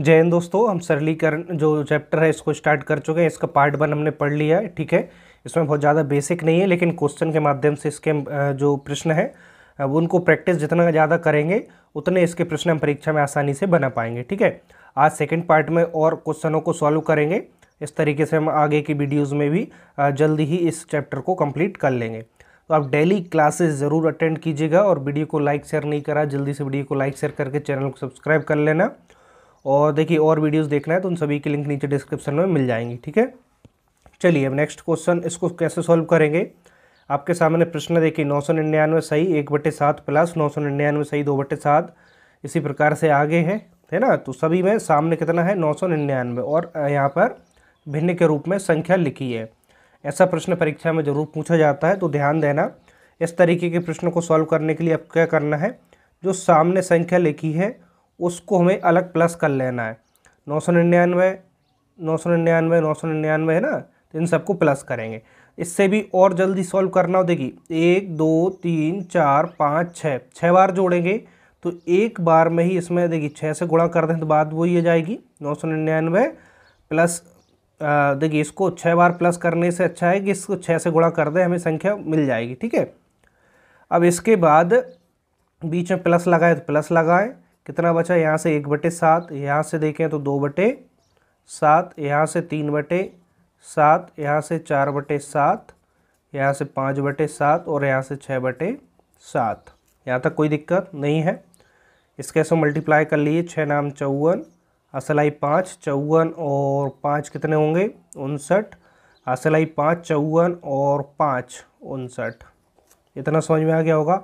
जय हिंद दोस्तों हम सरलीकरण जो चैप्टर है इसको स्टार्ट कर चुके हैं इसका पार्ट वन हमने पढ़ लिया है ठीक है इसमें बहुत ज़्यादा बेसिक नहीं है लेकिन क्वेश्चन के माध्यम से इसके जो प्रश्न है वो उनको प्रैक्टिस जितना ज़्यादा करेंगे उतने इसके प्रश्न हम परीक्षा में आसानी से बना पाएंगे ठीक है आज सेकेंड पार्ट में और क्वेश्चनों को सॉल्व करेंगे इस तरीके से हम आगे की वीडियोज़ में भी जल्दी ही इस चैप्टर को कम्प्लीट कर लेंगे तो आप डेली क्लासेस ज़रूर अटेंड कीजिएगा और वीडियो को लाइक शेयर नहीं करा जल्दी से वीडियो को लाइक शेयर करके चैनल को सब्सक्राइब कर लेना और देखिए और वीडियोस देखना है तो उन सभी के लिंक नीचे डिस्क्रिप्शन में मिल जाएंगी ठीक है चलिए अब नेक्स्ट क्वेश्चन इसको कैसे सॉल्व करेंगे आपके सामने प्रश्न देखिए नौ सौ निन्यानवे सही एक बटे सात प्लस नौ सौ निन्यानवे सही दो बटे सात इसी प्रकार से आगे है है ना तो सभी में सामने कितना है नौ सौ निन्यानवे और यहाँ पर भिन्न के रूप में संख्या लिखी है ऐसा प्रश्न परीक्षा में जरूर पूछा जाता है तो ध्यान देना इस तरीके के प्रश्न को सॉल्व करने के लिए आपको क्या करना है जो सामने संख्या लिखी है उसको हमें अलग प्लस कर लेना है नौ सौ निन्यानवे नौ सौ निन्यानवे नौ सौ निन्यानवे है ना तो इन सबको प्लस करेंगे इससे भी और जल्दी सॉल्व करना हो देखिए एक दो तीन चार पाँच छः छः बार जोड़ेंगे तो एक बार में ही इसमें देखिए छः से गुणा कर दें तो बाद वो ये जाएगी नौ सौ निन्यानवे प्लस देखिए इसको छः बार प्लस करने से अच्छा है कि इसको छः से गुणा कर दें हमें संख्या मिल जाएगी ठीक है अब इसके बाद बीच में प्लस लगाए तो प्लस लगाएँ कितना बचा यहाँ से एक बटे सात यहाँ से देखें तो दो बटे सात यहाँ से तीन बटे सात यहाँ से चार बटे सात यहाँ से पाँच बटे सात और यहाँ से छः बटे सात यहाँ तक कोई दिक्कत नहीं है इसके से मल्टीप्लाई कर लिए छः नाम चौवन असलाई पाँच चौवन और पाँच कितने होंगे उनसठ असलाई पाँच चौवन और पाँच उनसठ इतना समझ में आ गया होगा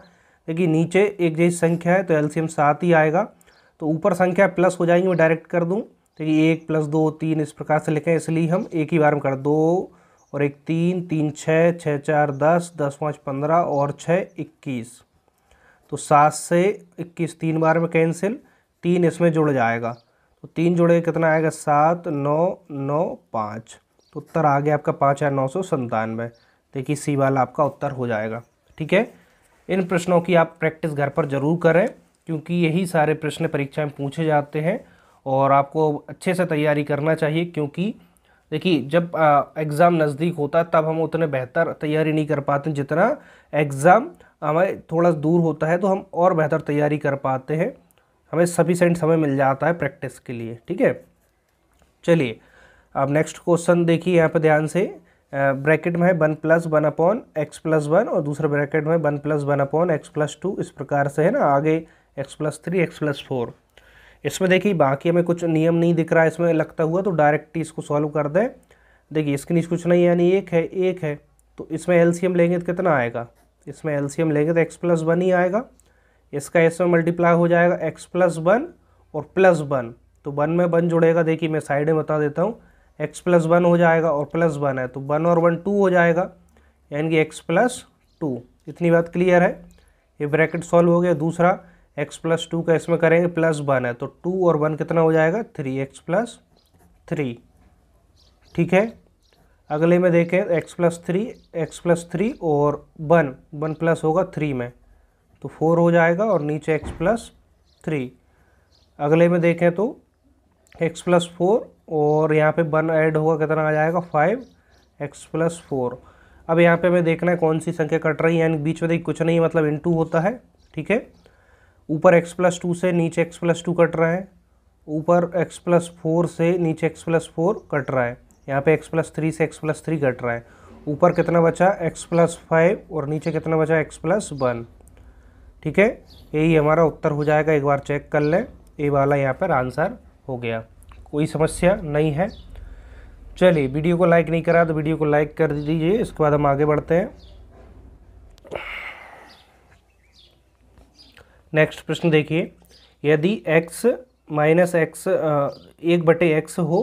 देखिए नीचे एक जैसी संख्या है तो एलसीएम सात ही आएगा तो ऊपर संख्या प्लस हो जाएंगी मैं डायरेक्ट कर दूँ तो ये एक प्लस दो तीन इस प्रकार से लिखें इसलिए हम एक ही बार में कर दो और एक तीन तीन छः छः चार दस दस पाँच पंद्रह और छः इक्कीस तो सात से इक्कीस तीन बार में कैंसिल तीन इसमें जुड़ जाएगा तो तीन जुड़े कितना आएगा सात नौ नौ पाँच तो उत्तर आ गया आपका पाँच हज़ार नौ सौ संतानवे देखिए सी वाला आपका उत्तर हो जाएगा ठीक है इन प्रश्नों की आप प्रैक्टिस घर पर ज़रूर करें क्योंकि यही सारे प्रश्न परीक्षा में पूछे जाते हैं और आपको अच्छे से तैयारी करना चाहिए क्योंकि देखिए जब एग्ज़ाम नज़दीक होता है तब हम उतने बेहतर तैयारी नहीं कर पाते जितना एग्ज़ाम हमें थोड़ा दूर होता है तो हम और बेहतर तैयारी कर पाते हैं हमें सफिशेंट समय मिल जाता है प्रैक्टिस के लिए ठीक है चलिए अब नेक्स्ट क्वेश्चन देखिए यहाँ पर ध्यान से ब्रैकेट में है one plus one upon x plus one और दूसरे ब्रैकेट में one plus one upon x plus two इस प्रकार से है ना आगे x plus three x plus four इसमें देखिए बाकी हमें कुछ नियम नहीं दिख रहा है इसमें लगता हुआ तो डायरेक्ट इसको सॉल्व कर दें देखिए इसके नीचे कुछ नहीं यानी एक है एक है तो इसमें एलसीएम लेंगे तो कितना आएगा इसमें एलसीएम लेंगे तो एक्स प्लस वन ही आएगा इसका इसमें मल्टीप्लाई हो जाएगा एक्स प्लस वन और प्लस वन तो वन में वन जुड़ेगा देखिए मैं साइड में बता देता हूँ एक्स प्लस वन हो जाएगा और प्लस वन है तो वन और वन टू हो जाएगा यानी कि एक्स प्लस टू इतनी बात क्लियर है ये ब्रैकेट सॉल्व हो गया दूसरा एक्स प्लस टू का इसमें करेंगे प्लस वन है तो टू और वन कितना हो जाएगा थ्री एक्स प्लस थ्री ठीक है अगले में देखें x plus three x plus three और वन वन प्लस होगा थ्री में तो फोर हो जाएगा और नीचे एक्स प्लस थ्री अगले में देखें तो एक्स प्लस फोर और यहाँ पे वन ऐड होगा कितना आ जाएगा फाइव एक्स प्लस फोर अब यहाँ पे हमें देखना है कौन सी संख्या कट रही है यानी बीच में देखिए कुछ नहीं मतलब टू होता है ठीक है ऊपर x प्लस टू से नीचे x प्लस टू कट रहा है ऊपर x प्लस फोर से नीचे x प्लस फोर कट रहा है यहाँ पे x प्लस थ्री से x प्लस थ्री कट रहा है ऊपर कितना बचा x प्लस फाइव और नीचे कितना बचा x प्लस वन ठीक है यही हमारा उत्तर हो जाएगा एक बार चेक कर लें ये वाला यहाँ पर आंसर हो गया कोई समस्या नहीं है चलिए वीडियो को लाइक नहीं करा तो वीडियो को लाइक कर दीजिए इसके बाद हम आगे बढ़ते हैं नेक्स्ट प्रश्न देखिए यदि x माइनस एक्स एक बटे एक्स हो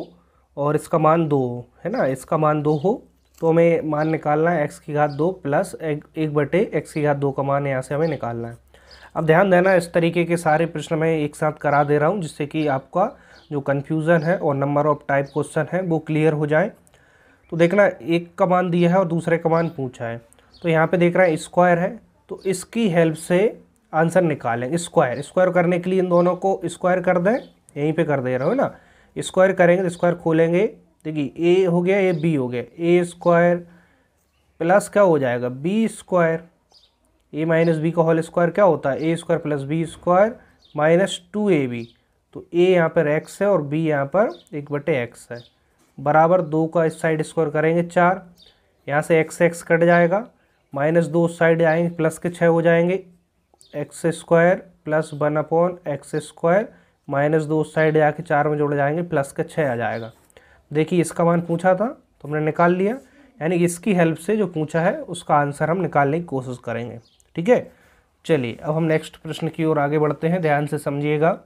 और इसका मान दो हो है ना इसका मान दो हो तो हमें मान निकालना है एक्स की घात दो प्लस एक, एक बटे एक्स की घात दो का मान यहाँ से हमें निकालना है अब ध्यान देना इस तरीके के सारे प्रश्न मैं एक साथ करा दे रहा हूँ जिससे कि आपका जो कन्फ्यूज़न है और नंबर ऑफ टाइप क्वेश्चन है वो क्लियर हो जाए तो देखना एक का मान दिया है और दूसरे का मान पूछा है तो यहाँ पे देख रहा है स्क्वायर है तो इसकी हेल्प से आंसर निकालें स्क्वायर स्क्वायर करने के लिए इन दोनों को स्क्वायर कर दें यहीं पे कर दे रहा हूँ ना स्क्वायर करेंगे तो स्क्वायर खोलेंगे देखिए ए हो गया ए बी हो गया ए स्क्वायर प्लस क्या हो जाएगा b square a minus b का होल स्क्वायर क्या होता है a square plus b square minus two a b तो ए यहाँ पर एक्स है और बी यहाँ पर एक बटे एक्स है बराबर दो का इस साइड स्क्वायर करेंगे चार यहाँ से एक्स एक्स कट जाएगा माइनस दो साइड आएंगे प्लस के छः हो जाएंगे x square plus one upon x square minus दो साइड जाके चार में जोड़ जाएंगे प्लस के छः आ जाएगा देखिए इसका मान पूछा था तो हमने निकाल लिया यानी इसकी हेल्प से जो पूछा है उसका आंसर हम निकालने की कोशिश करेंगे ठीक है चलिए अब हम नेक्स्ट प्रश्न की ओर आगे बढ़ते हैं ध्यान से समझिएगा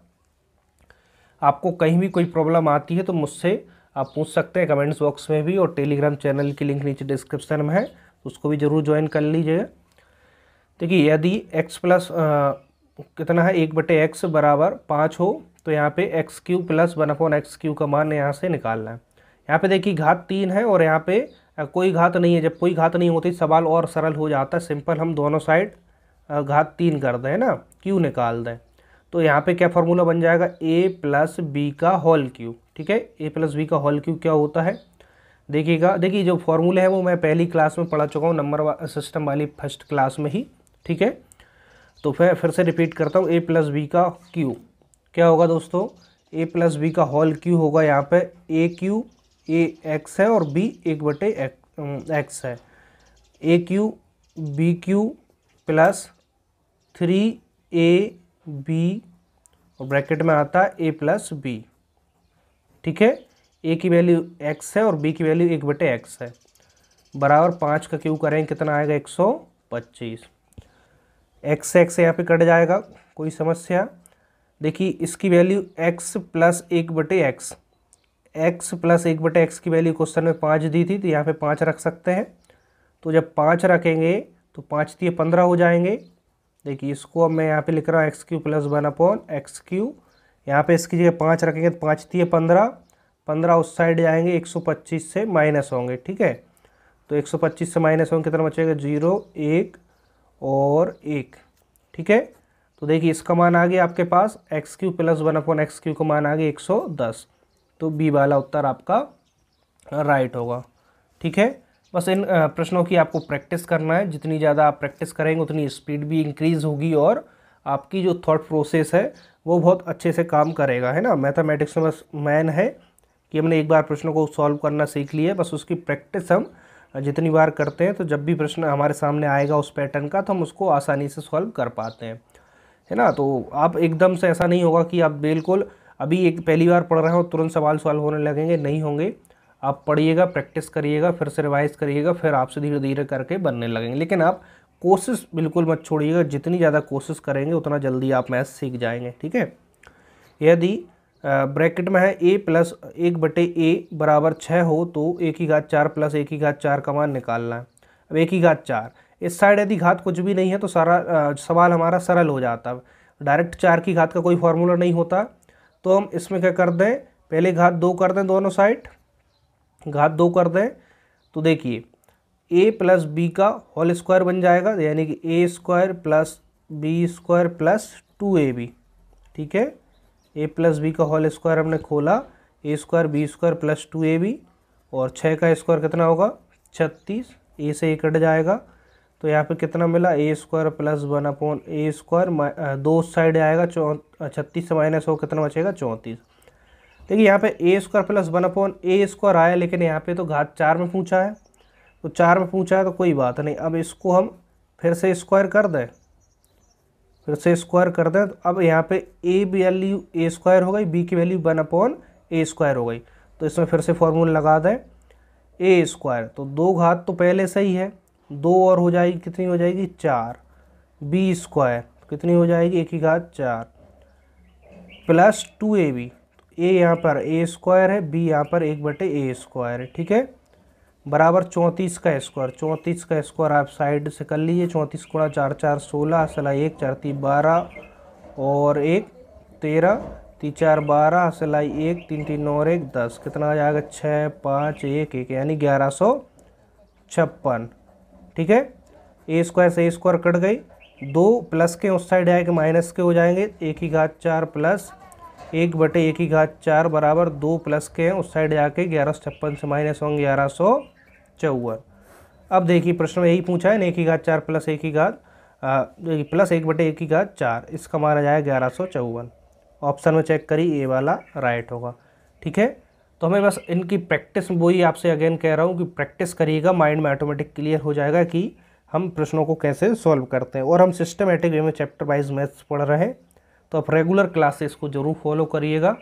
आपको कहीं भी कोई प्रॉब्लम आती है तो मुझसे आप पूछ सकते हैं कमेंट्स बॉक्स में भी और टेलीग्राम चैनल की लिंक नीचे डिस्क्रिप्शन में है उसको भी ज़रूर ज्वाइन कर लीजिएगा देखिए यदि x प्लस कितना है एक बटे एक्स बराबर पाँच हो तो यहाँ पे x cube plus one upon x cube का मान यहाँ से निकालना है यहाँ पे देखिए घात तीन है और यहाँ पे कोई घात नहीं है जब कोई घात नहीं होती सवाल और सरल हो जाता है सिंपल हम दोनों साइड घात तीन कर दें ना क्यू निकाल दें तो यहाँ पे क्या फार्मूला बन जाएगा ए प्लस बी का होल क्यू ठीक है ए प्लस बी का होल क्यू क्या होता है देखिएगा देखिए जो फॉर्मूला हैं वो मैं पहली क्लास में पढ़ा चुका हूँ नंबर वा, सिस्टम वाली फर्स्ट क्लास में ही ठीक है तो फिर फिर से रिपीट करता हूँ ए प्लस बी का क्यू क्या होगा दोस्तों ए प्लस बी का हॉल क्यू होगा यहाँ पे ए क्यू ए एक्स है और बी एक बटे एक्स है a cube b cube plus three a b और ब्रैकेट में आता है ए प्लस बी ठीक है ए की वैल्यू एक्स है और बी की वैल्यू एक बटे एक्स है बराबर पाँच का क्यू करें कितना आएगा एक सौ पच्चीस एक्स एक्स यहाँ पे कट जाएगा कोई समस्या देखिए इसकी वैल्यू एक्स प्लस एक बटे एक्स एक्स प्लस एक बटे एक्स की वैल्यू क्वेश्चन में पाँच दी थी तो यहाँ पे पाँच रख सकते हैं तो जब पाँच रखेंगे तो पाँच दिए पंद्रह हो जाएंगे देखिए इसको अब मैं यहाँ पे लिख रहा हूँ x cube plus one upon x cube यहाँ पर इसकी जगह पाँच रखेंगे तो पाँच दिए पंद्रह पंद्रह उस साइड जाएंगे एक सौ पच्चीस से माइनस होंगे ठीक है तो एक सौ पच्चीस से माइनस होंगे कितना बचेगा जीरो एक और एक ठीक है तो देखिए इसका मान आ गया आपके पास x cube plus one upon x cube का मान आ गया एक सौ दस तो बी वाला उत्तर आपका राइट होगा ठीक है बस इन प्रश्नों की आपको प्रैक्टिस करना है जितनी ज़्यादा आप प्रैक्टिस करेंगे उतनी स्पीड भी इंक्रीज़ होगी और आपकी जो थॉट प्रोसेस है वो बहुत अच्छे से काम करेगा है ना मैथमेटिक्स में बस मैन है कि हमने एक बार प्रश्नों को सॉल्व करना सीख लिया बस उसकी प्रैक्टिस हम जितनी बार करते हैं तो जब भी प्रश्न हमारे सामने आएगा उस पैटर्न का तो हम उसको आसानी से सॉल्व कर पाते हैं है ना तो आप एकदम से ऐसा नहीं होगा कि आप बिल्कुल अभी एक पहली बार पढ़ रहे हो तुरंत सवाल सॉल्व होने लगेंगे नहीं होंगे आप पढ़िएगा प्रैक्टिस करिएगा फिर से रिवाइज करिएगा फिर आपसे धीरे धीरे करके बनने लगेंगे लेकिन आप कोशिश बिल्कुल मत छोड़िएगा जितनी ज़्यादा कोशिश करेंगे उतना जल्दी आप मैथ सीख जाएंगे ठीक है यदि ब्रैकेट में है ए प्लस एक बटे ए बराबर छः हो तो एक ही घात चार प्लस एक ही घात चार का मान निकालना है अब एक ही घात चार इस साइड यदि घात कुछ भी नहीं है तो सारा आ, सवाल हमारा सरल हो जाता है डायरेक्ट चार की घात का कोई फार्मूला नहीं होता तो हम इसमें क्या कर दें पहले घात दो कर दें दोनों साइड घात दो कर दें तो देखिए ए प्लस बी का होल स्क्वायर बन जाएगा यानी कि a square plus b square plus two a b ठीक है ए प्लस बी का होल स्क्वायर हमने खोला a square b square plus two a b और छः का स्क्वायर कितना होगा छत्तीस ए से ए कट जाएगा तो यहाँ पे कितना मिला a square plus one upon a square दो साइड आएगा चौ छत्तीस से माइनस हो कितना बचेगा चौंतीस देखिए यहाँ पे a square plus one upon a square आया लेकिन यहाँ पे तो घात चार में पूछा है तो चार में पूछा है तो कोई बात नहीं अब इसको हम फिर से स्क्वायर कर दें फिर से स्क्वायर कर दें तो अब यहाँ पे ए वैल्यू ए स्क्वायर हो गई बी की value one upon a square हो गई तो इसमें फिर से फॉर्मूला लगा दें ए स्क्वायर तो दो घात तो पहले से ही है दो और हो जाएगी कितनी हो जाएगी चार बी स्क्वायर कितनी हो जाएगी एक ही घात चार plus two a b a यहाँ पर ए स्क्वायर है बी यहाँ पर एक बटे ए स्क्वायर है ठीक है बराबर चौंतीस का स्क्वायर चौंतीस का स्क्वायर आप साइड से कर लीजिए चौंतीस गुणा चार चार सोलह असला एक चार ती बारह और एक तेरह तीन चार बारह सिलाई एक तीन तीन और एक दस कितना आ जाएगा छः पाँच एक एक यानी ग्यारह सौ छप्पन ठीक है ए स्क्वायर से ए स्क्वायर कट गई दो प्लस के उस साइड आए माइनस के हो जाएंगे एक ही घात चार प्लस एक बटे एक ही घात चार बराबर दो प्लस के उस साइड जाके ग्यारह सौ छप्पन से माइनस होंगे ग्यारह सौ चौवन अब देखिए प्रश्न में यही पूछा है एक ही घात चार प्लस एक ही घात प्लस एक बटे एक ही घात चार इसका माना जाए ग्यारह सौ चौवन ऑप्शन में चेक करिए ए वाला राइट होगा ठीक है तो हमें बस इनकी प्रैक्टिस वही आपसे अगेन कह रहा हूँ कि प्रैक्टिस करिएगा माइंड में ऑटोमेटिक क्लियर हो जाएगा कि हम प्रश्नों को कैसे सॉल्व करते हैं और हम सिस्टमेटिक वे में चैप्टर वाइज मैथ्स पढ़ रहे हैं तो आप रेगुलर क्लासेस को जरूर फॉलो करिएगा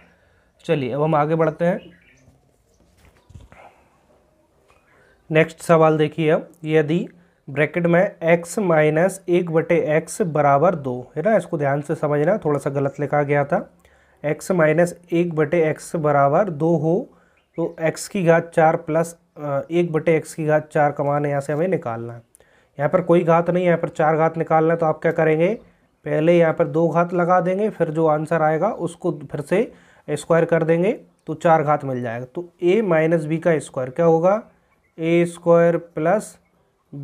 चलिए अब हम आगे बढ़ते हैं नेक्स्ट सवाल देखिए अब यदि ब्रैकेट में x माइनस एक बटे एक्स बराबर दो है ना इसको ध्यान से समझना थोड़ा सा गलत लिखा गया था x माइनस एक बटे एक्स बराबर दो हो तो x की घात चार प्लस एक बटे एक्स की घात चार कमान यहाँ से हमें निकालना है यहाँ पर कोई घात नहीं यहाँ पर चार घात निकालना है तो आप क्या करेंगे पहले यहाँ पर दो घात लगा देंगे फिर जो आंसर आएगा उसको फिर से स्क्वायर कर देंगे तो चार घात मिल जाएगा तो a माइनस बी का स्क्वायर क्या होगा a square plus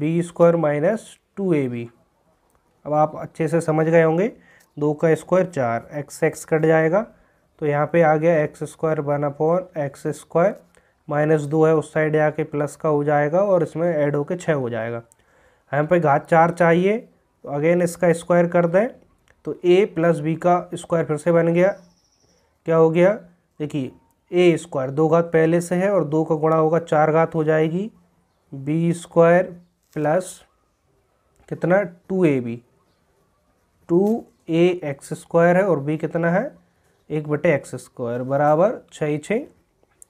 b square minus two a b अब आप अच्छे से समझ गए होंगे दो का स्क्वायर चार एक्स एक्स कट जाएगा तो यहाँ पे आ गया x square one upon x square minus दो है उस साइड आके प्लस का हो जाएगा और इसमें ऐड होके छः हो जाएगा यहाँ पे घात चार चाहिए तो अगेन इसका स्क्वायर कर दें तो ए प्लस बी का स्क्वायर फिर से बन गया क्या हो गया देखिए ए स्क्वायर दो घात पहले से है और दो का गुणा होगा चार घात हो जाएगी बी स्क्वायर प्लस कितना two a b two a x square है और बी कितना है एक बटे एक्स स्क्वायर बराबर छः छः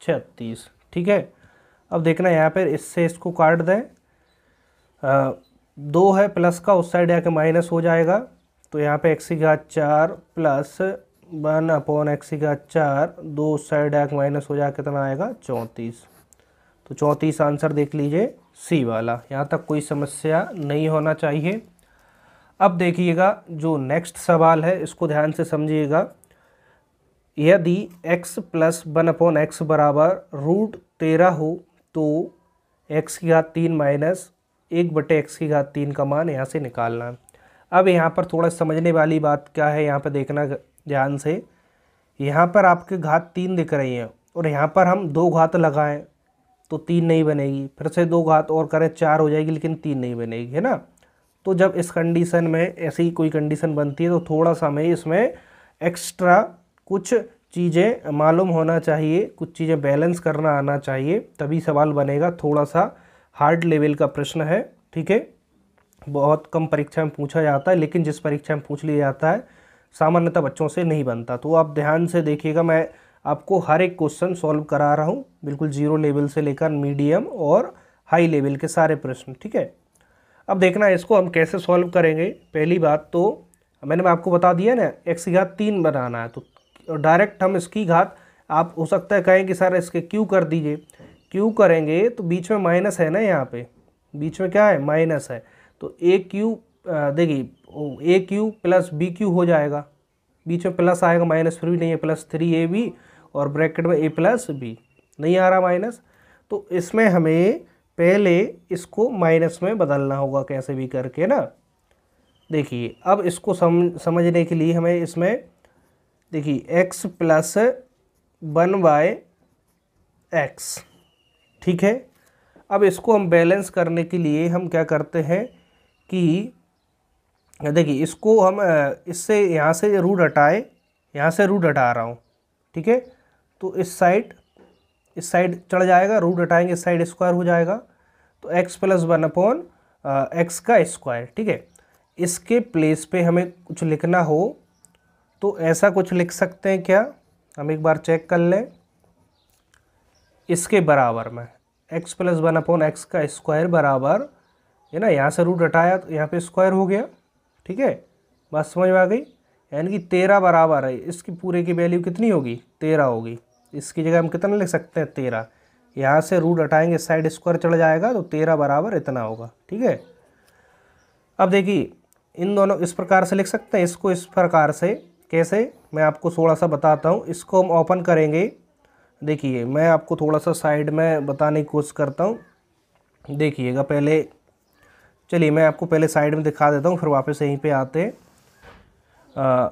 छत्तीस ठीक है अब देखना यहाँ पर इससे इसको काट दें दो है प्लस का उस साइड आके माइनस हो जाएगा तो यहाँ पे एक्स की घात चार प्लस वन अपॉन एक्स का चार दो साइड एक माइनस हो जाए कितना आएगा चौंतीस तो चौंतीस आंसर देख लीजिए सी वाला यहाँ तक कोई समस्या नहीं होना चाहिए अब देखिएगा जो नेक्स्ट सवाल है इसको ध्यान से समझिएगा यदि x plus one upon x बराबर रूट तेरह हो तो x की घात तीन माइनस एक बटे एक्स की घात तीन का मान यहाँ से निकालना है अब यहाँ पर थोड़ा समझने वाली बात क्या है यहाँ पर देखना ध्यान से यहाँ पर आपके घात तीन दिख रही हैं और यहाँ पर हम दो घात लगाएं तो तीन नहीं बनेगी फिर से दो घात और करें चार हो जाएगी लेकिन तीन नहीं बनेगी है ना तो जब इस कंडीशन में ऐसी कोई कंडीशन बनती है तो थोड़ा सा हमें इसमें एक्स्ट्रा कुछ चीज़ें मालूम होना चाहिए कुछ चीज़ें बैलेंस करना आना चाहिए तभी सवाल बनेगा थोड़ा सा हार्ड लेवल का प्रश्न है ठीक है बहुत कम परीक्षा में पूछा जाता है लेकिन जिस परीक्षा में पूछ लिया जाता है सामान्यतः बच्चों से नहीं बनता तो आप ध्यान से देखिएगा मैं आपको हर एक क्वेश्चन सॉल्व करा रहा हूँ बिल्कुल जीरो लेवल से लेकर मीडियम और हाई लेवल के सारे प्रश्न ठीक है अब देखना है इसको हम कैसे सॉल्व करेंगे पहली बात तो मैंने आपको बता दिया ना एक्स घात तीन बनाना है तो डायरेक्ट हम इसकी घात आप हो सकता है कहें कि सर इसके क्यू कर दीजिए क्यू करेंगे तो बीच में माइनस है ना यहाँ पे बीच में क्या है माइनस है तो ए क्यू देखिए a cube plus b cube हो जाएगा बीच में प्लस आएगा माइनस फिर भी नहीं है प्लस थ्री ए बी और ब्रैकेट में ए प्लस बी नहीं आ रहा माइनस तो इसमें हमें पहले इसको माइनस में बदलना होगा कैसे भी करके ना देखिए अब इसको सम, समझने के लिए हमें इसमें देखिए x plus one by x ठीक है अब इसको हम बैलेंस करने के लिए हम क्या करते हैं कि देखिए इसको हम इससे यहाँ से रूट हटाए यहाँ से रूट हटा रहा हूँ ठीक है तो इस साइड इस साइड चढ़ जाएगा रूट हटाएंगे इस साइड स्क्वायर हो जाएगा तो x plus one upon x का स्क्वायर ठीक है इसके प्लेस पे हमें कुछ लिखना हो तो ऐसा कुछ लिख सकते हैं क्या हम एक बार चेक कर लें इसके बराबर में x plus one upon x का स्क्वायर बराबर है ना यहाँ से रूट हटाया तो यहाँ पे स्क्वायर हो गया ठीक है बात समझ में आ गई यानी कि तेरह बराबर है इसकी पूरे की वैल्यू कितनी होगी तेरह होगी इसकी जगह हम कितना लिख सकते हैं तेरह यहाँ से रूट हटाएंगे साइड स्क्वायर चढ़ जाएगा तो तेरह बराबर इतना होगा ठीक है अब देखिए इन दोनों इस प्रकार से लिख सकते हैं इसको इस प्रकार से कैसे मैं आपको थोड़ा सा बताता हूँ इसको हम ओपन करेंगे देखिए मैं आपको थोड़ा सा साइड में बताने की कोशिश करता हूँ देखिएगा पहले चलिए मैं आपको पहले साइड में दिखा देता हूँ फिर वापस यहीं पे आते हैं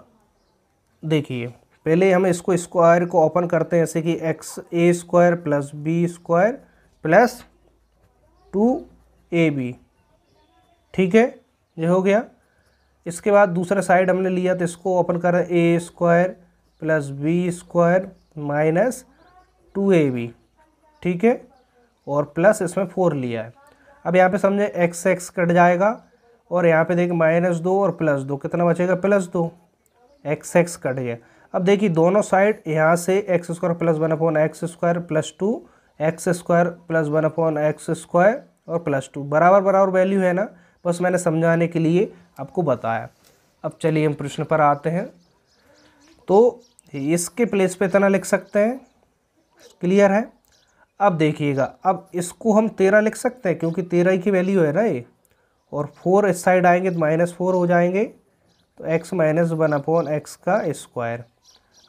देखिए पहले हम इसको स्क्वायर को ओपन करते हैं जैसे कि x a square plus b square plus two a b ठीक है ये हो गया इसके बाद दूसरा साइड हमने लिया तो इसको ओपन कर a square plus b square minus two a b ठीक है और प्लस इसमें फोर लिया है अब यहाँ पे समझे एक्स एक्स कट जाएगा और यहाँ पे देखिए माइनस दो और प्लस दो कितना बचेगा प्लस दो एक्स एक्स कट गया अब देखिए दोनों साइड यहाँ से x square plus one upon x square plus two x square plus one upon x square और प्लस टू बराबर बराबर वैल्यू है ना बस मैंने समझाने के लिए आपको बताया अब चलिए हम प्रश्न पर आते हैं तो इसके प्लेस पे इतना लिख सकते हैं क्लियर है अब देखिएगा अब इसको हम तेरह लिख सकते हैं क्योंकि तेरह की वैल्यू है ना ये और फोर इस साइड आएंगे तो माइनस फोर हो जाएंगे तो x minus one upon x का स्क्वायर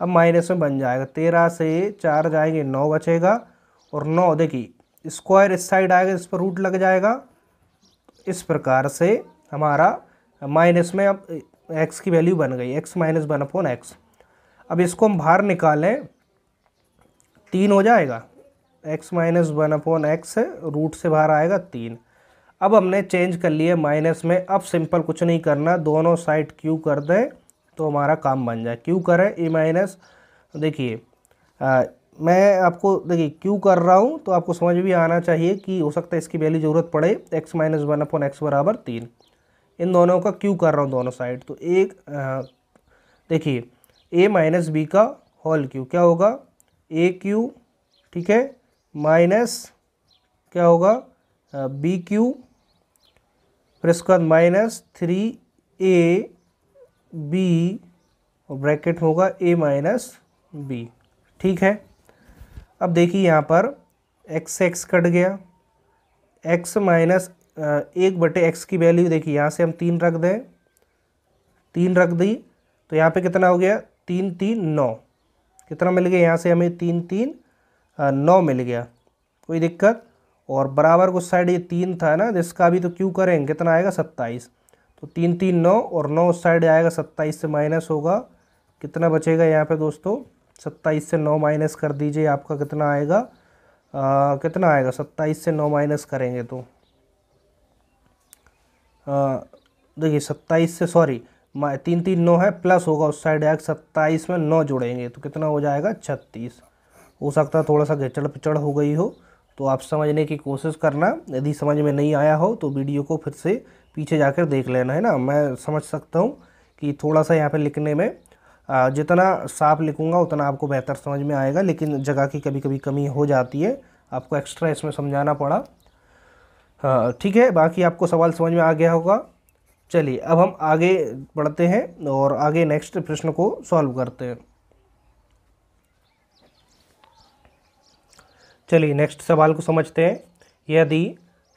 अब माइनस में बन जाएगा तेरह से चार जाएंगे नौ बचेगा और नौ देखिए स्क्वायर इस साइड आएगा इस पर रूट लग जाएगा इस प्रकार से हमारा माइनस में अब एक्स की वैल्यू बन गई x minus one upon x अब इसको हम बाहर निकालें तीन हो जाएगा x minus one upon x है रूट से बाहर आएगा तीन अब हमने चेंज कर लिया माइनस में अब सिंपल कुछ नहीं करना दोनों साइड क्यू कर दें तो हमारा काम बन जाए क्यू करें ए e माइनस देखिए मैं आपको देखिए क्यू कर रहा हूँ तो आपको समझ भी आना चाहिए कि हो सकता है इसकी वैल्यू ज़रूरत पड़े x minus one upon x बराबर तीन इन दोनों का क्यू कर रहा हूँ दोनों साइड तो एक देखिए ए माइनस बी का होल क्यू क्या होगा ए क्यू ठीक है माइनस क्या होगा बी क्यू फिर इसके बाद माइनस थ्री ए बी और ब्रैकेट होगा ए माइनस बी ठीक है अब देखिए यहाँ पर एक्स एक्स कट गया एक्स माइनस एक बटे एक्स की वैल्यू देखिए यहाँ से हम तीन रख दें तीन रख दी तो यहाँ पे कितना हो गया तीन तीन नौ कितना मिल गया यहाँ से हमें तीन तीन नौ मिल गया कोई दिक्कत और बराबर उस साइड ये तीन था ना तो इसका भी तो क्यों करें कितना आएगा सत्ताईस तो तीन तीन नौ और नौ उस साइड आएगा सत्ताईस से माइनस होगा कितना बचेगा यहाँ पे दोस्तों सत्ताईस से नौ माइनस कर दीजिए आपका कितना आएगा आ, कितना आएगा सत्ताईस से नौ माइनस करेंगे तो देखिए सत्ताईस से सॉरी तीन तीन नौ है प्लस होगा उस साइड आएगा सत्ताईस में नौ जुड़ेंगे तो कितना हो जाएगा छत्तीस हो सकता है थोड़ा सा घिचड़ पिचड़ हो गई हो तो आप समझने की कोशिश करना यदि समझ में नहीं आया हो तो वीडियो को फिर से पीछे जाकर देख लेना है ना मैं समझ सकता हूँ कि थोड़ा सा यहाँ पे लिखने में जितना साफ लिखूँगा उतना आपको बेहतर समझ में आएगा लेकिन जगह की कभी कभी कमी हो जाती है आपको एक्स्ट्रा इसमें समझाना पड़ा हाँ ठीक है बाकी आपको सवाल समझ में आ गया होगा चलिए अब हम आगे बढ़ते हैं और आगे नेक्स्ट प्रश्न को सॉल्व करते हैं चलिए नेक्स्ट सवाल को समझते हैं यदि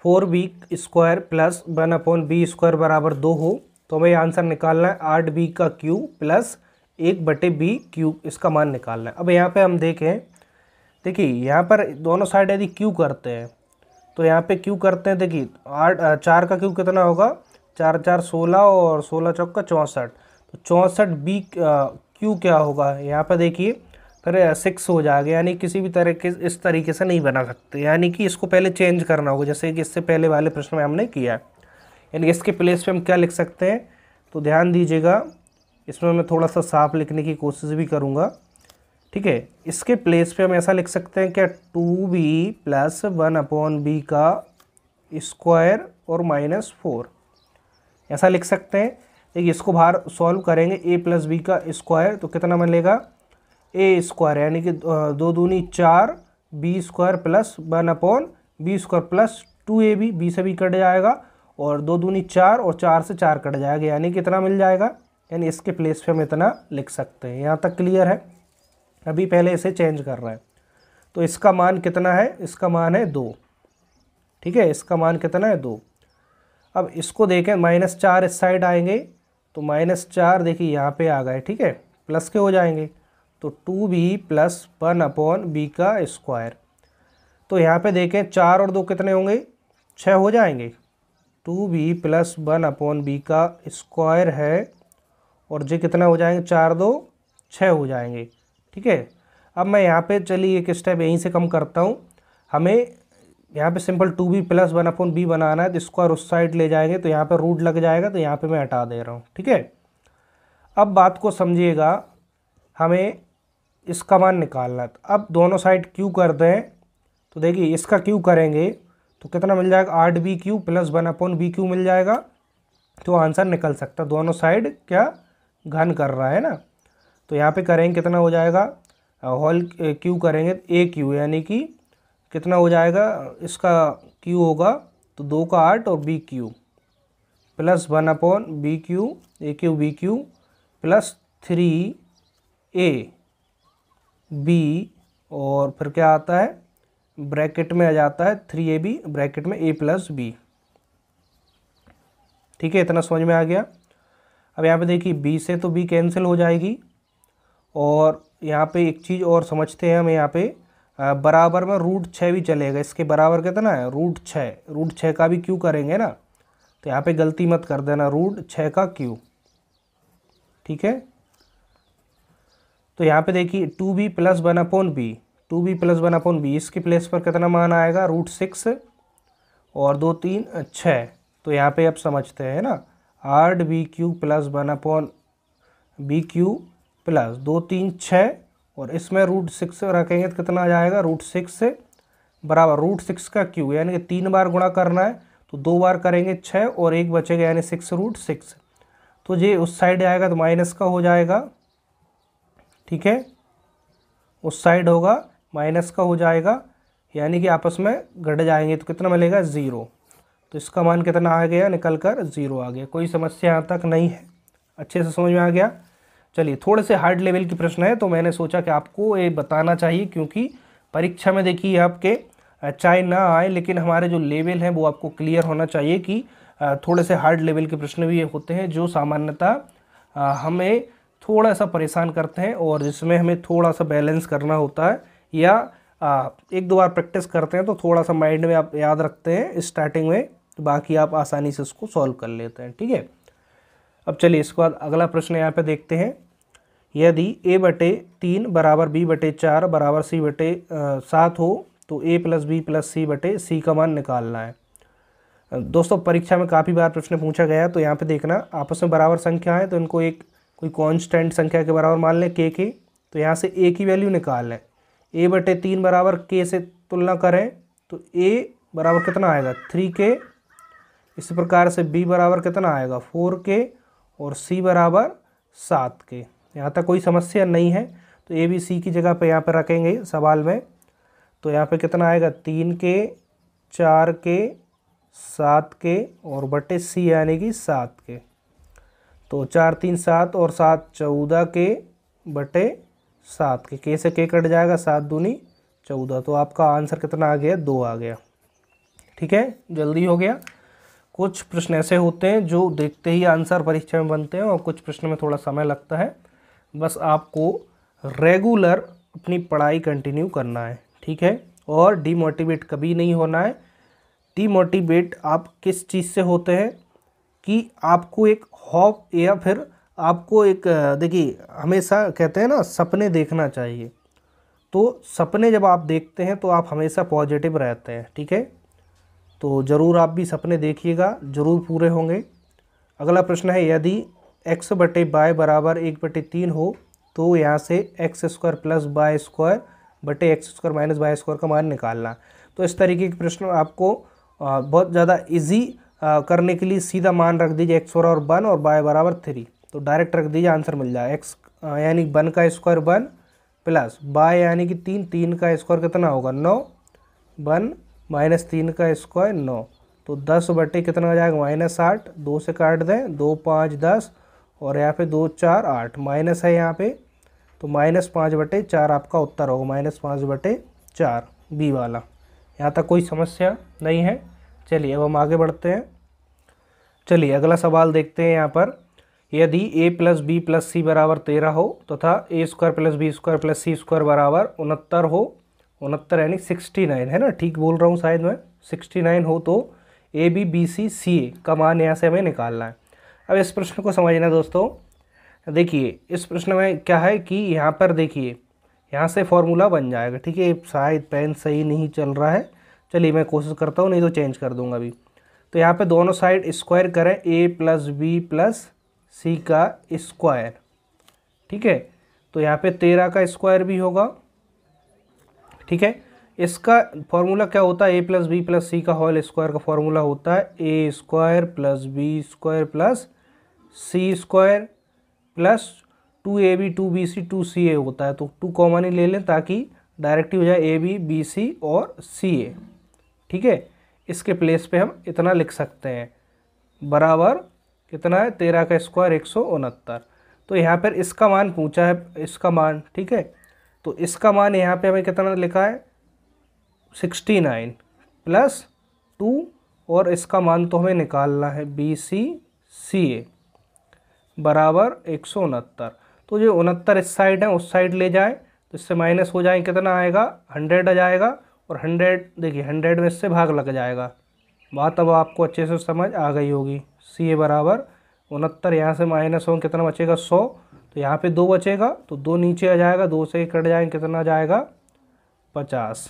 four b square plus one upon b square बराबर दो हो तो हमें आंसर निकालना है आठ बी का क्यू प्लस एक बटे बी क्यू इसका मान निकालना है अब यहाँ पे हम देखें देखिए यहाँ पर दोनों साइड यदि क्यू करते हैं तो यहाँ पे क्यू करते हैं देखिए आठ चार का क्यू कितना होगा चार चार सोलह और सोलह चौक का चौंसठ तो चौंसठ बी क्यू क्या होगा यहाँ पर देखिए फिर सिक्स हो जाएगा यानी किसी भी तरह के इस तरीके से नहीं बना सकते यानी कि इसको पहले चेंज करना होगा जैसे कि इससे पहले वाले प्रश्न में हमने किया यानी इसके प्लेस पे हम क्या लिख सकते हैं तो ध्यान दीजिएगा इसमें मैं थोड़ा सा साफ लिखने की कोशिश भी करूँगा ठीक है इसके प्लेस पे हम ऐसा लिख सकते हैं क्या two b plus one upon b का स्क्वायर और माइनस फोर ऐसा लिख सकते हैं एक इसको बाहर सॉल्व करेंगे ए प्लस बी का स्क्वायर तो कितना मिलेगा ए स्क्वायर यानी कि दो दूनी चार b square plus one upon b square plus two a b b से भी कट जाएगा और दो दूनी चार और चार से चार कट जाएगा यानी कि इतना मिल जाएगा यानी इसके प्लेस पे हम इतना लिख सकते हैं यहाँ तक क्लियर है अभी पहले इसे चेंज कर रहा है तो इसका मान कितना है इसका मान है दो ठीक है इसका मान कितना है दो अब इसको देखें माइनस चार इस साइड आएंगे तो माइनस चार देखिए यहाँ पे आ गए ठीक है प्लस के हो जाएंगे तो two b plus one upon b का स्क्वायर तो यहाँ पे देखें चार और दो कितने होंगे छः हो जाएंगे two b plus one upon b का स्क्वायर है और जे कितना हो जाएंगे चार दो छः हो जाएंगे ठीक है अब मैं यहाँ पे चलिए एक स्टेप यहीं से कम करता हूँ हमें यहाँ पे simple two b plus one upon b बनाना है तो स्क्वायर उस साइड ले जाएंगे तो यहाँ पे रूट लग जाएगा तो यहाँ पे मैं हटा दे रहा हूँ ठीक है अब बात को समझिएगा हमें इसका मान निकालना था तो अब दोनों साइड क्यू कर दें तो देखिए इसका क्यू करेंगे तो कितना मिल जाएगा आठ b cube plus one upon b cube मिल जाएगा तो आंसर निकल सकता दोनों साइड क्या घन कर रहा है ना तो यहाँ पे करेंगे कितना हो जाएगा हॉल क्यू करेंगे ए तो क्यू यानी कि कितना हो जाएगा इसका क्यू होगा तो दो का आठ और b cube plus one upon b cube a cube b cube plus three a b और फिर क्या आता है ब्रैकेट में आ जाता है थ्री ए बी ब्रैकेट में ए प्लस बी ठीक है इतना समझ में आ गया अब यहाँ पे देखिए बी से तो बी कैंसिल हो जाएगी और यहाँ पे एक चीज़ और समझते हैं हम यहाँ पे बराबर में रूट छः भी चलेगा इसके बराबर कितना है रूट छः रूट छः का भी क्यू करेंगे ना तो यहाँ पे गलती मत कर देना रूट छः का क्यू ठीक है तो यहाँ पे देखिए two b plus one upon b two b plus one upon b इसके प्लेस पर कितना मान आएगा रूट सिक्स और दो तीन छः तो यहाँ पे आप समझते हैं ना आठ b cube plus one upon b cube plus दो तीन छः और इसमें रूट सिक्स रखेंगे तो कितना आ जाएगा रूट सिक्स बराबर रूट सिक्स का क्यू यानी कि तीन बार गुणा करना है तो दो बार करेंगे छः और एक बचेगा यानी सिक्स रूट सिक्स तो ये उस साइड आएगा तो माइनस का हो जाएगा ठीक है उस साइड होगा माइनस का हो जाएगा यानी कि आपस में घट जाएंगे तो कितना मिलेगा ज़ीरो तो इसका मान कितना आ गया निकल कर ज़ीरो आ गया कोई समस्या यहाँ तक नहीं है अच्छे से समझ में आ गया चलिए थोड़े से हार्ड लेवल के प्रश्न है तो मैंने सोचा कि आपको ये बताना चाहिए क्योंकि परीक्षा में देखिए आपके चाहे ना आए लेकिन हमारे जो लेवल हैं वो आपको क्लियर होना चाहिए कि थोड़े से हार्ड लेवल के प्रश्न भी होते हैं जो सामान्यतः हमें थोड़ा सा परेशान करते हैं और जिसमें हमें थोड़ा सा बैलेंस करना होता है या आ, एक दो बार प्रैक्टिस करते हैं तो थोड़ा सा माइंड में आप याद रखते हैं स्टार्टिंग में तो बाकी आप आसानी से उसको सॉल्व कर लेते हैं ठीक है अब चलिए इसके बाद अगला प्रश्न यहाँ पे देखते हैं यदि ए बटे तीन बराबर बी बटे चार बराबर सी बटे सात हो तो ए प्लस बी प्लस सी बटे सी का मान निकालना है दोस्तों परीक्षा में काफ़ी बार प्रश्न पूछा गया तो यहाँ पे देखना आपस में बराबर संख्या है तो इनको एक कोई कॉन्स्टेंट संख्या के बराबर मान लें के के तो यहाँ से ए की वैल्यू निकाल लें ए बटे तीन बराबर के से तुलना करें तो ए बराबर कितना आएगा थ्री के इस प्रकार से बी बराबर कितना आएगा फोर के और सी बराबर सात के यहाँ तक कोई समस्या नहीं है तो ए बी सी की जगह पर यहाँ पर रखेंगे सवाल में तो यहाँ पर कितना आएगा तीन के चार के सात के और बटे सी यानी कि सात के तो चार तीन सात और सात चौदह के बटे सात के के से के कट जाएगा सात दूनी चौदह तो आपका आंसर कितना आ गया दो आ गया ठीक है जल्दी हो गया कुछ प्रश्न ऐसे होते हैं जो देखते ही आंसर परीक्षा में बनते हैं और कुछ प्रश्न में थोड़ा समय लगता है बस आपको रेगुलर अपनी पढ़ाई कंटिन्यू करना है ठीक है और डीमोटिवेट कभी नहीं होना है डीमोटिवेट आप किस चीज़ से होते हैं कि आपको एक हॉप या फिर आपको एक देखिए हमेशा कहते हैं ना सपने देखना चाहिए तो सपने जब आप देखते हैं तो आप हमेशा पॉजिटिव रहते हैं ठीक है तो ज़रूर आप भी सपने देखिएगा ज़रूर पूरे होंगे अगला प्रश्न है यदि एक्स बटे बाय बराबर एक बटे तीन हो तो यहाँ से x square plus y square बटे x square minus y square का मान निकालना तो इस तरीके के प्रश्न आपको बहुत ज़्यादा इजी आ, करने के लिए सीधा मान रख दीजिए एक्स बराबर वन और बाय बराबर थ्री तो डायरेक्ट रख दीजिए आंसर मिल जाए एक्स यानी वन का स्क्वायर वन प्लस बाय यानी कि तीन तीन का स्क्वायर कितना होगा नौ वन माइनस तीन का स्क्वायर नौ तो दस बटे कितना हो जाएगा माइनस आठ दो से काट दें दो पाँच दस और यहाँ पे दो चार आठ माइनस है यहाँ पे तो माइनस पाँच बटे चार आपका उत्तर होगा माइनस पाँच बटे चार बी वाला यहाँ तक कोई समस्या नहीं है चलिए अब हम आगे बढ़ते हैं चलिए अगला सवाल देखते हैं यहाँ पर यदि a plus b plus c बराबर तेरह हो तथा तो a square plus b square plus c square बराबर उनहत्तर हो उनहत्तर यानी सिक्सटी नाइन है ना ठीक बोल रहा हूँ शायद मैं सिक्सटी नाइन हो तो ए बी बी सी सी ए का मान यहाँ से हमें निकालना है अब इस प्रश्न को समझना दोस्तों देखिए इस प्रश्न में क्या है कि यहाँ पर देखिए यहाँ से फॉर्मूला बन जाएगा ठीक है शायद पेन सही नहीं चल रहा है चलिए मैं कोशिश करता हूँ नहीं तो चेंज कर दूंगा अभी तो यहाँ पे दोनों साइड स्क्वायर करें a plus b plus c का स्क्वायर ठीक है तो यहाँ पे तेरह का स्क्वायर भी होगा ठीक है इसका फॉर्मूला क्या होता है a plus b plus c का होल स्क्वायर का फॉर्मूला होता है a square plus b square plus c square plus two a b two b c two c a होता है तो टू कॉमन ही ले लें ताकि डायरेक्टिव हो जाए ए बी बी सी और सी ए ठीक है इसके प्लेस पे हम इतना लिख सकते हैं बराबर कितना है तेरह का स्क्वायर एक सौ उनहत्तर तो यहाँ पर इसका मान पूछा है इसका मान ठीक है तो इसका मान यहाँ पे हमें कितना लिखा है सिक्सटी नाइन प्लस टू और इसका मान तो हमें निकालना है बी सी सी ए बराबर एक सौ उनहत्तर तो जो उनहत्तर इस साइड है उस साइड ले जाए तो इससे माइनस हो जाए कितना आएगा हंड्रेड आ जाएगा और हंड्रेड देखिए हंड्रेड में इससे भाग लग जाएगा बात अब आपको अच्छे से समझ आ गई होगी सी ए बराबर उनहत्तर यहाँ से माइनस हो कितना बचेगा सौ तो यहाँ पे दो बचेगा तो दो नीचे आ जाएगा दो से कट जाएंगे कितना जाएगा पचास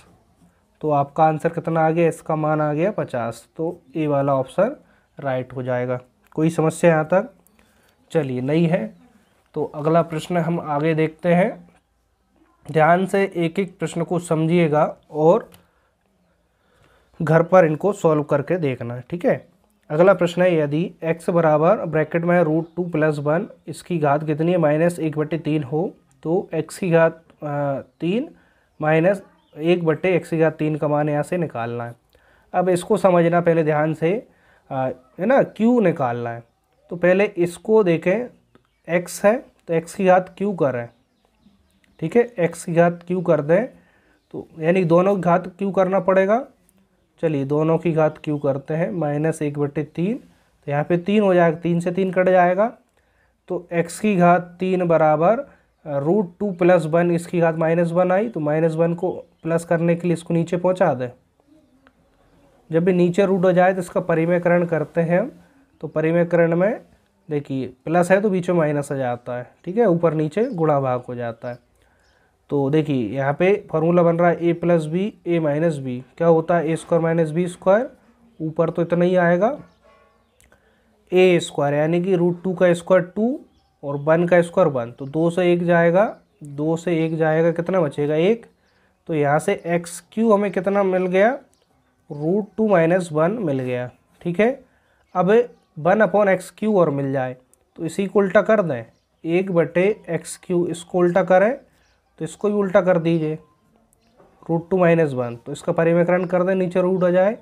तो आपका आंसर कितना आ गया इसका मान आ गया पचास तो ए वाला ऑप्शन राइट हो जाएगा कोई समस्या यहाँ तक चलिए नहीं है तो अगला प्रश्न हम आगे देखते हैं ध्यान से एक एक प्रश्न को समझिएगा और घर पर इनको सॉल्व करके देखना ठीक है अगला प्रश्न है यदि x बराबर ब्रैकेट में रूट टू प्लस वन इसकी घात कितनी है माइनस एक बटे तीन हो तो x की घात तीन माइनस एक बटे एक्स की घात तीन का मान यहाँ से निकालना है अब इसको समझना पहले ध्यान से है ना q निकालना है तो पहले इसको देखें x है तो x की घात q कर रहे हैं ठीक है एक्स की घात क्यू कर दें तो यानी दोनों की घात क्यू करना पड़ेगा चलिए दोनों की घात क्यू करते हैं माइनस एक बटे तीन तो यहाँ पे तीन हो जाएगा तीन से तीन कट जाएगा तो एक्स की घात तीन बराबर रूट टू प्लस वन इसकी घात माइनस वन आई तो माइनस वन को प्लस करने के लिए इसको नीचे पहुँचा दें जब भी नीचे रूट हो जाए तो इसका परिमयकरण करते हैं हम तो परिमयकरण में देखिए प्लस है तो बीच में माइनस आ जाता है ठीक है ऊपर नीचे गुणा भाग हो जाता है तो देखिए यहाँ पे फॉर्मूला बन रहा है a plus b a minus b क्या होता है a square minus b square ऊपर तो इतना ही आएगा ए स्क्वायर यानी कि रूट टू का स्क्वायर टू और वन का स्क्वायर वन तो दो से एक जाएगा दो से एक जाएगा कितना बचेगा एक तो यहाँ से एक्स क्यू हमें कितना मिल गया रूट टू माइनस वन मिल गया ठीक है अब वन अपॉन एक्स क्यू और मिल जाए तो इसी को उल्टा कर दें एक बटे एक्स क्यू इसको उल्टा करें तो इसको भी उल्टा कर दीजिए रूट टू माइनस वन तो इसका परिमेकरण कर दें नीचे रूट आ जाए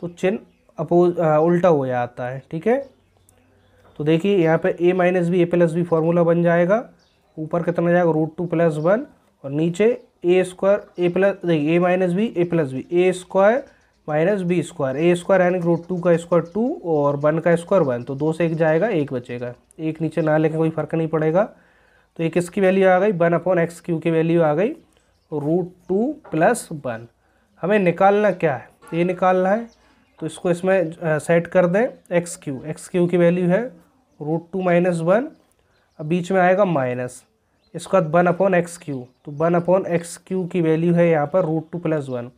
तो चिन्ह अपोज उल्टा हो जाता है ठीक है तो देखिए यहाँ पे a minus b a plus b formula बन जाएगा ऊपर कितना जाएगा रूट टू प्लस वन और नीचे ए स्क्वायर ए प्लस देखिए a minus b a plus b a square minus b square a square यानी रूट टू का स्क्वायर टू और वन का स्क्वायर वन तो दो से एक जाएगा एक बचेगा एक नीचे ना लेकर कोई फर्क नहीं पड़ेगा तो ये किसकी वैल्यू आ गई वन अपॉन एक्स क्यू की वैल्यू आ गई रूट टू प्लस वन हमें निकालना क्या है ये निकालना है तो इसको इसमें सेट कर दें एक्स क्यू एक्स क्यू की वैल्यू है रूट टू माइनस वन अब बीच में आएगा माइनस इसके बाद वन अपॉन एक्स क्यू तो वन अपॉन एक्स क्यू की वैल्यू है यहाँ पर रूट टू प्लस वन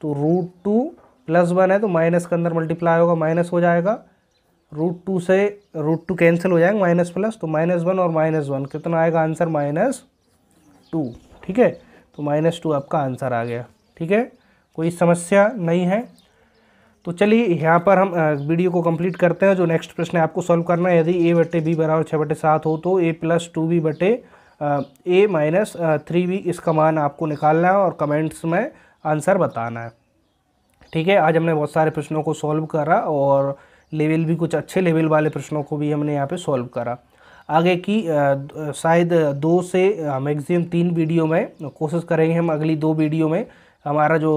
तो रूट टू प्लस वन है तो माइनस के अंदर मल्टीप्लाई होगा माइनस हो जाएगा रूट टू से रूट टू कैंसिल हो जाएंगे माइनस प्लस तो माइनस वन और माइनस वन कितना आएगा आंसर माइनस टू ठीक है तो माइनस टू आपका आंसर आ गया ठीक है कोई समस्या नहीं है तो चलिए यहाँ पर हम वीडियो को कंप्लीट करते हैं जो नेक्स्ट प्रश्न है आपको सॉल्व करना है यदि ए बटे बी बराबर छः बटे सात हो तो ए प्लस टू बी बटे ए माइनस थ्री बी इसका मान आपको निकालना है और कमेंट्स में आंसर बताना है ठीक है आज हमने बहुत सारे प्रश्नों को सॉल्व करा और लेवल भी कुछ अच्छे लेवल वाले प्रश्नों को भी हमने यहाँ पे सॉल्व करा आगे की शायद दो से मैक्सिमम तीन वीडियो में कोशिश करेंगे हम अगली दो वीडियो में हमारा जो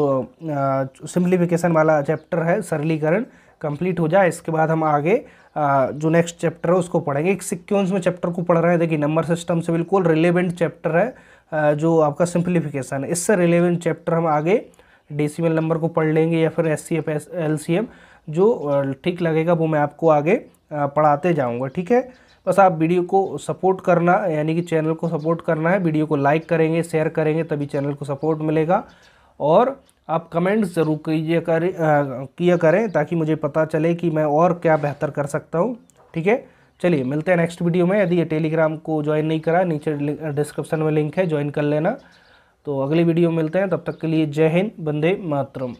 सिंप्लीफिकेशन वाला चैप्टर है सरलीकरण कंप्लीट हो जाए इसके बाद हम आगे जो नेक्स्ट चैप्टर है उसको पढ़ेंगे एक सिक्वेंस में चैप्टर को पढ़ रहे हैं देखिए नंबर सिस्टम से बिल्कुल रिलेवेंट चैप्टर है जो आपका सिंप्लीफिकेशन है इससे रिलेवेंट चैप्टर हम आगे डेसिमल नंबर को पढ़ लेंगे या फिर S C F S L C M जो ठीक लगेगा वो मैं आपको आगे पढ़ाते जाऊँगा ठीक है बस आप वीडियो को सपोर्ट करना यानी कि चैनल को सपोर्ट करना है वीडियो को लाइक करेंगे शेयर करेंगे तभी चैनल को सपोर्ट मिलेगा और आप कमेंट्स ज़रूर कीजिए कर किया करें ताकि मुझे पता चले कि मैं और क्या बेहतर कर सकता हूँ ठीक है चलिए मिलते हैं नेक्स्ट वीडियो में यदि ये टेलीग्राम को ज्वाइन नहीं करा नीचे डिस्क्रिप्शन में लिंक है ज्वाइन कर लेना तो अगली वीडियो में मिलते हैं तब तक के लिए जय हिंद बंदे मातरम